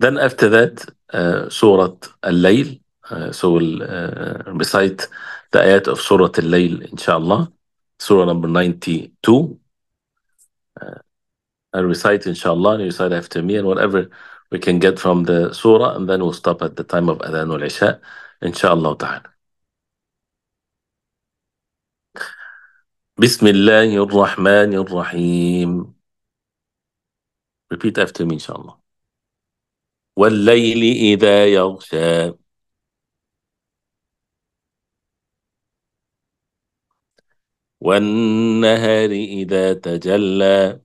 Then after that, uh, Surah Al-Layl. Uh, so we'll uh, recite the ayat of Surah Al-Layl, inshallah. Surah number 92. Uh, I'll recite, inshallah, and you recite after me, and whatever we can get from the surah, and then we'll stop at the time of Adhan al-Isha, inshallah ta'ala. بسم الله الرحمن الرحيم Repeat after me, inshallah. والليل إذا يغشى والنهار إذا تجلى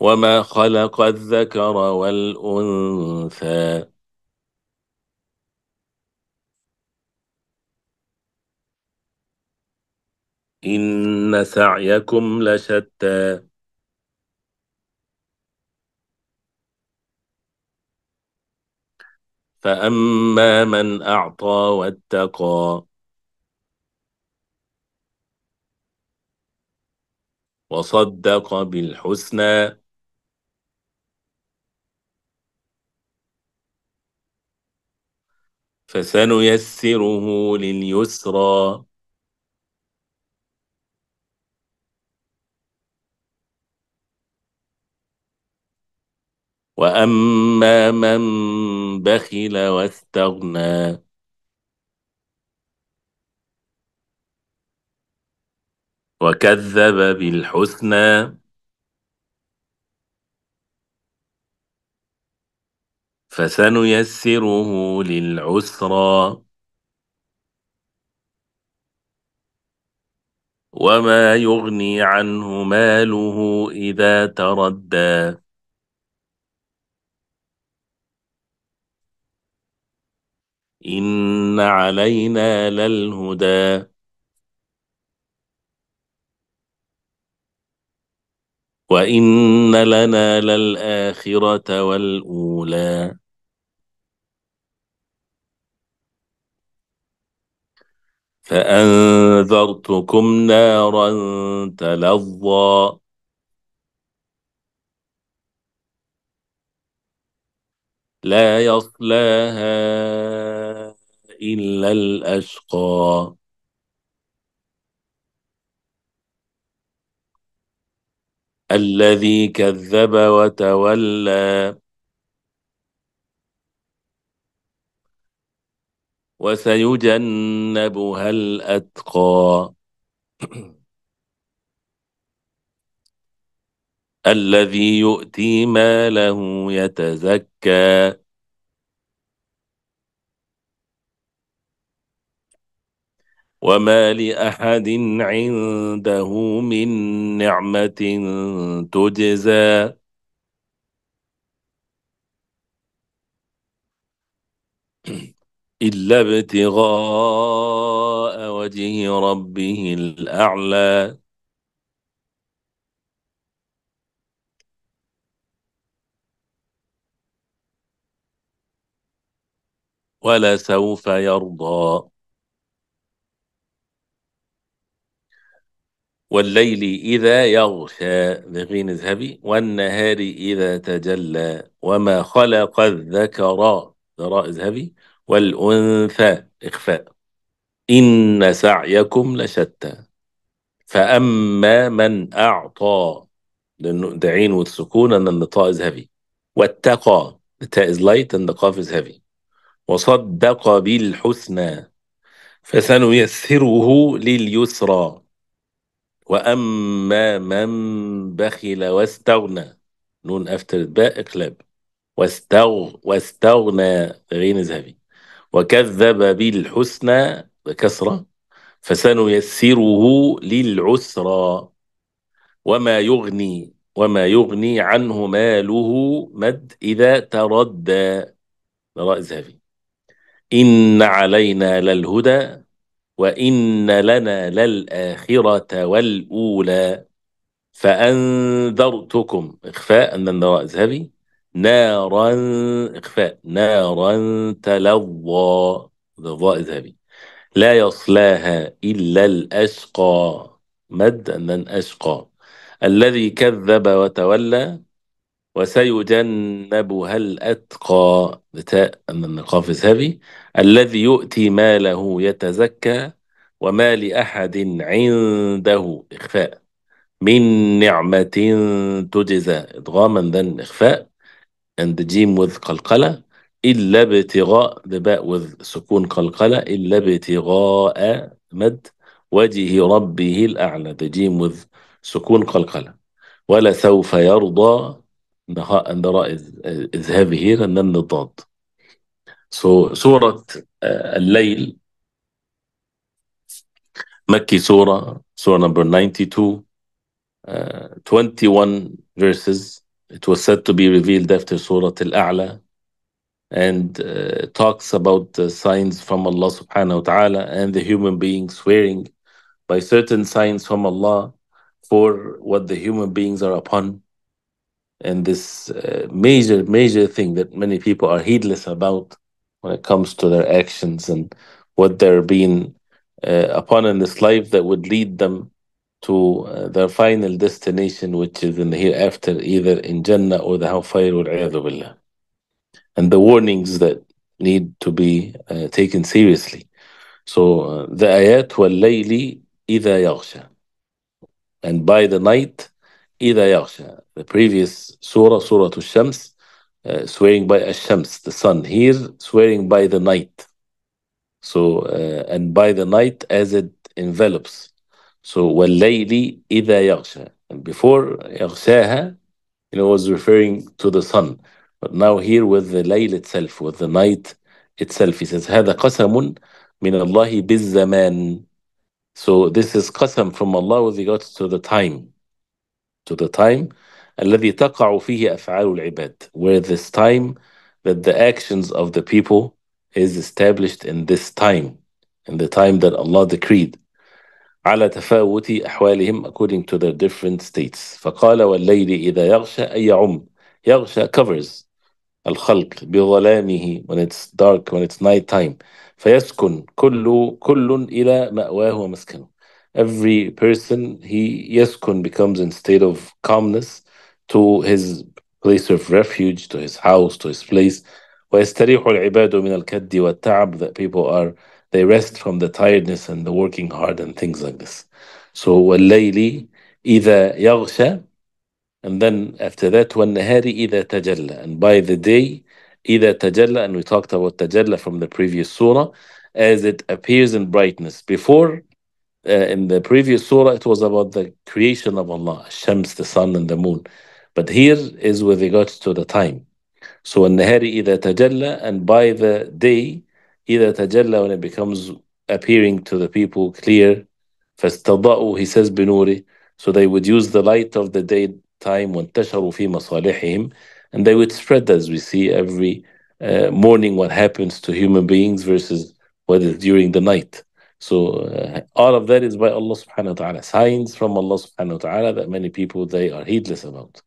وما خلق الذكر والأنثى إن سعيكم لشتى فأما من أعطى واتقى وصدق بالحسنى فسنيسره لليسرى وأما من بخل واستغنى وكذب بالحسنى فسنيسره للعسرى وما يغني عنه ماله إذا تردى إن علينا للهدى وإن لنا للآخرة والأولى فأنذرتكم نارا تلظى لا يصلاها إلا الأشقى الذي كذب وتولى وسيجنبها الأتقى الذي يؤتي ماله يتزكى وما لاحد عنده من نعمه تجزى الا ابتغاء وجه ربه الاعلى ولسوف يرضى والليل إذا يغشى ذغين اذهبي والنهار إذا تجلى وما خلق الذكر ذراء اذهبي والأنثى إخفاء إن سعيكم لشتى فأما من أعطى لأنه عين والسكون أن الطاء ذهبي واتقى the تاء is light and the قاف is heavy وصدق بالحسنى فسنيسره لليسرى وأما من بخل واستغنى نون أفتر باء إقلاب واستغ واستغنى غين ذهبي وكذب بالحسنى بكسرة فسنيسره للعسرى وما يغني وما يغني عنه ماله مد إذا تردى راء ذهبي إن علينا للهدى وإن لنا للآخرة والأولى فأنذرتكم إخفاء أن النواء ذهبي نارا إخفاء نارا تلظى ضاء ذهبي لا يصلاها إلا الأشقى مد أن أشقى الذي كذب وتولى وسيجنبها الأتقى بتاء أن النقاف هذه الذي يؤتي ماله يتزكى وما لأحد عنده إخفاء من نعمة تجزى إدغاما ذن إخفاء عند جيم وذ قلقلة إلا ابتغاء بباء وذ سكون قلقلة إلا ابتغاء مد وجه ربه الأعلى بجيم وذ سكون قلقلة ولا سوف يرضى and the ra is, is heavy here, and then the dot. So Surah uh, Al-Layl, Makki Surah, Surah number 92, uh, 21 verses. It was said to be revealed after Surah Al-A'la and uh, talks about the signs from Allah subhanahu wa ta'ala and the human being swearing by certain signs from Allah for what the human beings are upon and this uh, major major thing that many people are heedless about when it comes to their actions and what they're being uh, upon in this life that would lead them to uh, their final destination which is in the hereafter either in jannah or the hellfire billah. and the warnings that need to be uh, taken seriously so uh, the ayat wal layli idha yaghsha and by the night إذا يغشى. The previous surah, Surah to shams uh, swearing by Ash-Shams, the sun. Here, swearing by the night. So, uh, and by the night as it envelops. So, وَاللَّيْلِ إِذَا يَغْشَى And before, يَغْشَاهَا, you know, was referring to the sun. But now here with the layl itself, with the night itself, he says, هَذَا قَسَمٌ مِنَ اللَّهِ بِالزَّمَانِ So, this is qasam from Allah with regards to the time. to the time الذي تقع فيه أفعال العباد where this time that the actions of the people is established in this time in the time that Allah decreed على تفاوت أحوالهم according to their different states فقال والليل إذا يغشى أي يعم يغشى covers الخلق بظلامه when it's dark when it's night time فيسكن كل كل إلى مأواه ومسكنه every person he yaskun becomes in state of calmness to his place of refuge to his house to his place min al من wa والتعب that people are they rest from the tiredness and the working hard and things like this so والليل إذا يغشى and then after that al-nahari either tajalla. and by the day either tajalla. and we talked about tajalla from the previous surah as it appears in brightness before uh, in the previous surah, it was about the creation of Allah, Shams, the sun and the moon. But here is with regards to the time. So when Nahari either tajalla and by the day, either tajalla when it becomes appearing to the people clear, فَاسْتَضَأُوا he says binuri. So they would use the light of the daytime وَانْتَشَرُوا فِي مَصَالِحِهِمْ and they would spread as we see every uh, morning what happens to human beings versus what is during the night. So uh, all of that is by Allah subhanahu wa ta'ala, signs from Allah subhanahu wa ta'ala that many people they are heedless about.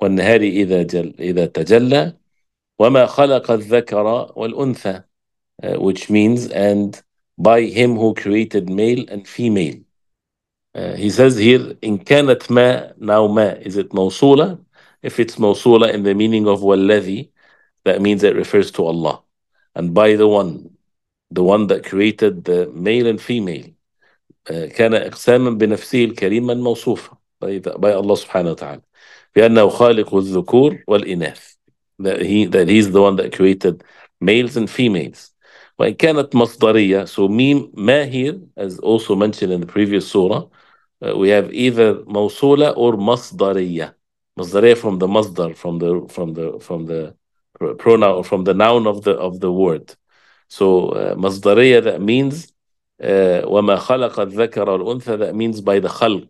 والنهار إذا جل إذا تجلى وما خلق الذكر والأنثى uh, which means and by him who created male and female. Uh, he says here إن كانت ما now ما is it موصولة if it's موصولة in the meaning of والذي that means it refers to Allah and by the one the one that created the male and female uh, كان اقساما بنفسه الكريما موصوفا by Allah سبحانه وتعالى بأنه خالق الذكور والإناث that he that he's the one that created males and females وإن كانت مصدرية so ميم ما as also mentioned in the previous surah uh, we have either موصولة or مصدرية مصدرية from the مصدر from the from the from the pronoun or from the noun of the of the word so uh, masdariya that means uh, وَمَا خَلَقَ الذَّكَرَ وَالْأُنثَى that means by the خَلَق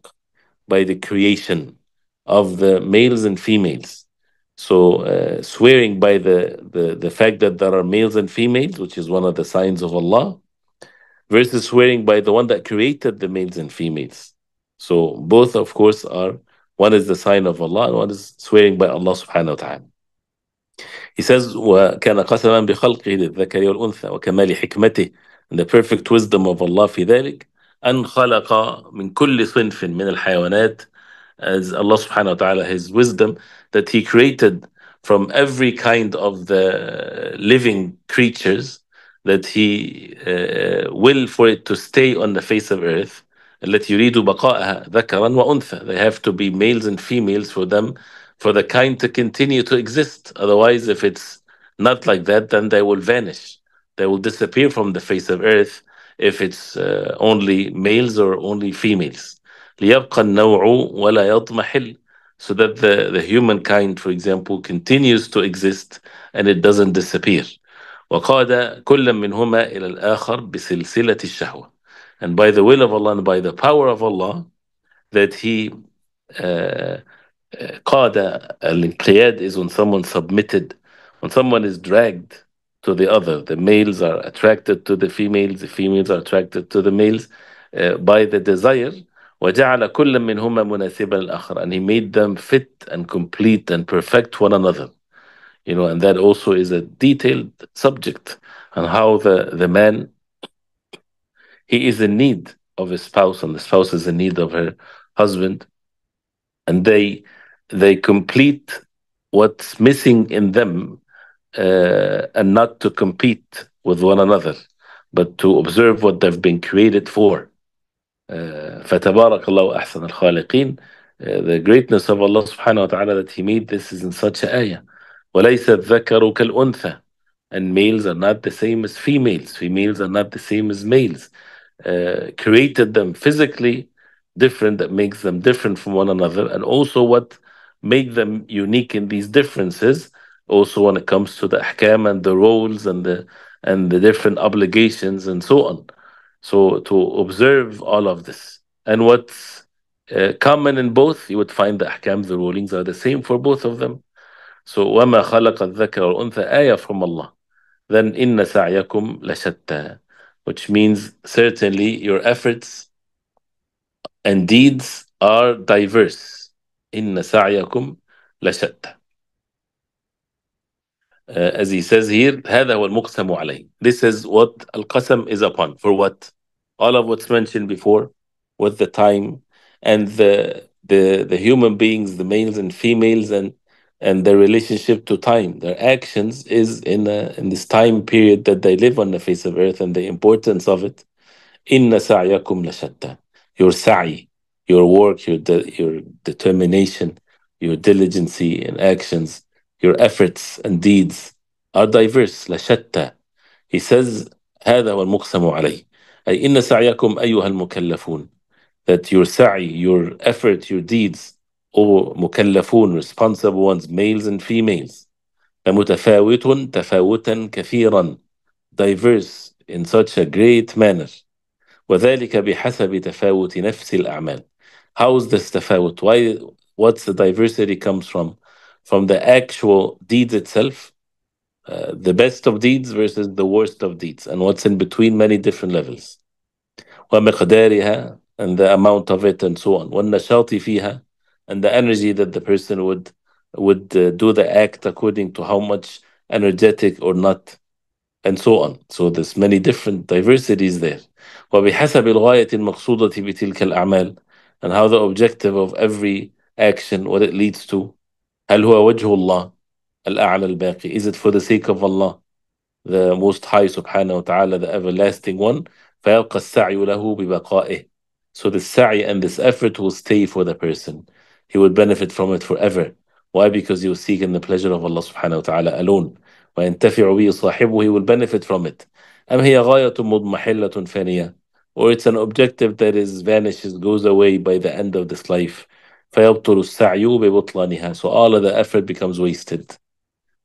by the creation of the males and females. So uh, swearing by the, the, the fact that there are males and females, which is one of the signs of Allah, versus swearing by the one that created the males and females. So both, of course, are one is the sign of Allah and one is swearing by Allah subhanahu wa ta'ala. He says, وَكَانَ قَسَمًا بِخَلْقِهِ الذَّكَرِ وَالْأُنثَى وَكَمَالِ حِكْمَتِهِ And the perfect wisdom of Allah في ذلك أن خلق من كل صنف من الحيوانات as Allah subhanahu wa ta'ala his wisdom that he created from every kind of the living creatures that he uh, will for it to stay on the face of earth التي يريد بقاءها ذكرا وأنثى they have to be males and females for them for the kind to continue to exist. Otherwise, if it's not like that, then they will vanish. They will disappear from the face of earth if it's uh, only males or only females. so that the, the humankind, for example, continues to exist and it doesn't disappear. وقاد كل منهما إلى الآخر بسلسلة الشهوة. And by the will of Allah and by the power of Allah, that He uh, Qada, al-inqiyad is when someone submitted, when someone is dragged to the other. The males are attracted to the females, the females are attracted to the males uh, by the desire. وَجَعَلَ كُلًّا مِنْهُمَا مُنَاسِبًا الْآخَرَ And he made them fit and complete and perfect one another. You know, and that also is a detailed subject and how the, the man, he is in need of his spouse and the spouse is in need of her husband and they they complete what's missing in them uh, and not to compete with one another but to observe what they've been created for uh, فتبارك الله أحسن الخالقين uh, the greatness of Allah subhanahu wa ta'ala that he made this is in such a ayah وليس الذكر كالأنثى and males are not the same as females females are not the same as males uh, created them physically different that makes them different from one another, and also what make them unique in these differences. Also, when it comes to the ahkam and the roles and the and the different obligations and so on. So to observe all of this and what's uh, common in both, you would find the ahkam, the rulings are the same for both of them. So وَمَا خَلَقَ الذَّكَرَ وَالْأُنْثَى آيَة from Allah. Then إِنَّ سَعْيَكُمْ لَشَتَّى which means certainly your efforts and deeds are diverse. Inna سَعْيَكُمْ la uh, As he says here, هذا هو المقسم عليه. This is what al-qasam is upon. For what? All of what's mentioned before, with the time and the the the human beings, the males and females, and and their relationship to time, their actions is in a, in this time period that they live on the face of earth and the importance of it. إِنَّ سَعْيَكُمْ لَشَتَّى your sa'i, your work, your, de your determination, your diligence in actions, your efforts and deeds are diverse لشتى he says هذا هو المقسم عليه أي إن سعيكم أيها المكلفون that your sa'i, your effort, your deeds O مكلفون responsible ones males and females لمتفاوت تفاوتا كثيرا diverse in such a great manner وذلك بحسب تفاوت نفس الأعمال how is this تفاوت why what's the diversity comes from from the actual deeds itself uh, the best of deeds versus the worst of deeds and what's in between many different levels ومقدارها and the amount of it and so on والنشاط فيها and the energy that the person would would uh, do the act according to how much energetic or not and so on so there's many different diversities there وبحسب الغاية المقصودة بتلك الأعمال and how the objective of every action what it leads to هل هو وجه الله الأعلى الباقي is it for the sake of Allah the most high سبحانه وتعالى the everlasting one فيبقى السعي له ببقائه so the سعي and this effort will stay for the person he would benefit from it forever why because he was seeking the pleasure of Allah سبحانه وتعالى alone وينتفع به صاحبه he will benefit from it أم هي غاية مضمحلة فانية or it's an objective that is vanishes, goes away by the end of this life. فيبطل السعي ببطلانها so all of the effort becomes wasted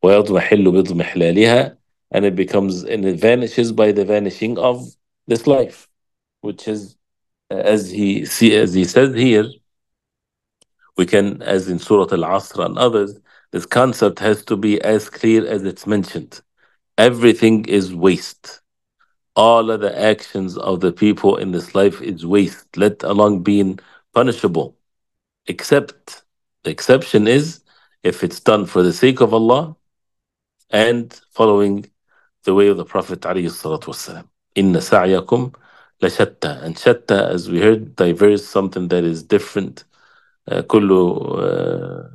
ويضمحل بضمحلالها and it becomes and it vanishes by the vanishing of this life which is as he see as he says here we can as in surah al-asr and others this concept has to be as clear as it's mentioned everything is waste all of the actions of the people in this life is waste, let alone being punishable. Except the exception is if it's done for the sake of Allah and following the way of the Prophet. Inna sa'yakum l'ashatta, shatta. And shatta, as we heard, diverse, something that is different. كل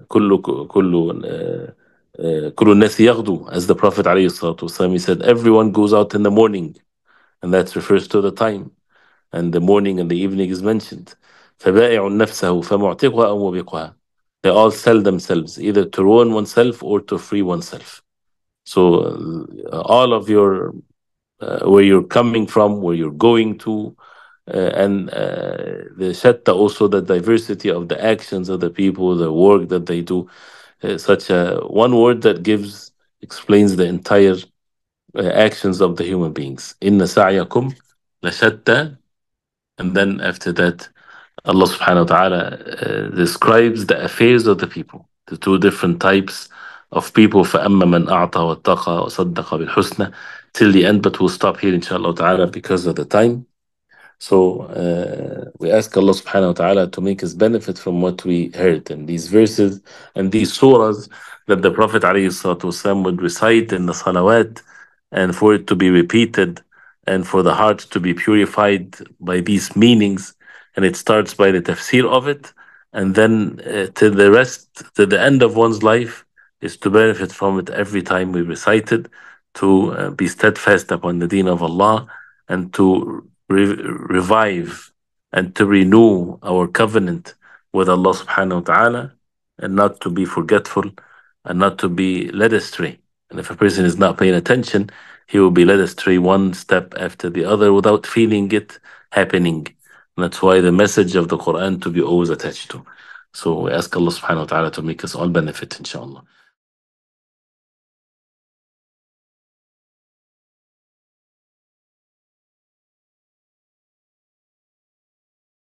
كل كل كل الناس as the Prophet عليه he said everyone goes out in the morning and that refers to the time and the morning and the evening is mentioned they all sell themselves either to ruin oneself or to free oneself so uh, all of your uh, where you're coming from where you're going to uh, and uh, the shatta also the diversity of the actions of the people the work that they do uh, such a one word that gives explains the entire actions of the human beings. Inna sa'yakum lashatta. And then after that, Allah subhanahu wa ta'ala uh, describes the affairs of the people, the two different types of people. فَأَمَّا مَنْ أَعْطَى وَاتَّقَى وَصَدَّقَ بِالْحُسْنَى Till the end, but we'll stop here inshallah ta'ala because of the time. So uh, we ask Allah subhanahu wa ta'ala to make us benefit from what we heard and these verses and these surahs that the Prophet والسلام, would recite in the salawat and for it to be repeated and for the heart to be purified by these meanings. And it starts by the tafsir of it, and then uh, to the rest, to the end of one's life, is to benefit from it every time we recite it, to uh, be steadfast upon the deen of Allah, and to re revive and to renew our covenant with Allah subhanahu wa ta'ala, and not to be forgetful and not to be led astray. And if a person is not paying attention, he will be led astray one step after the other without feeling it happening. And that's why the message of the Quran to be always attached to. So we ask Allah subhanahu wa ta'ala to make us all benefit, inshallah.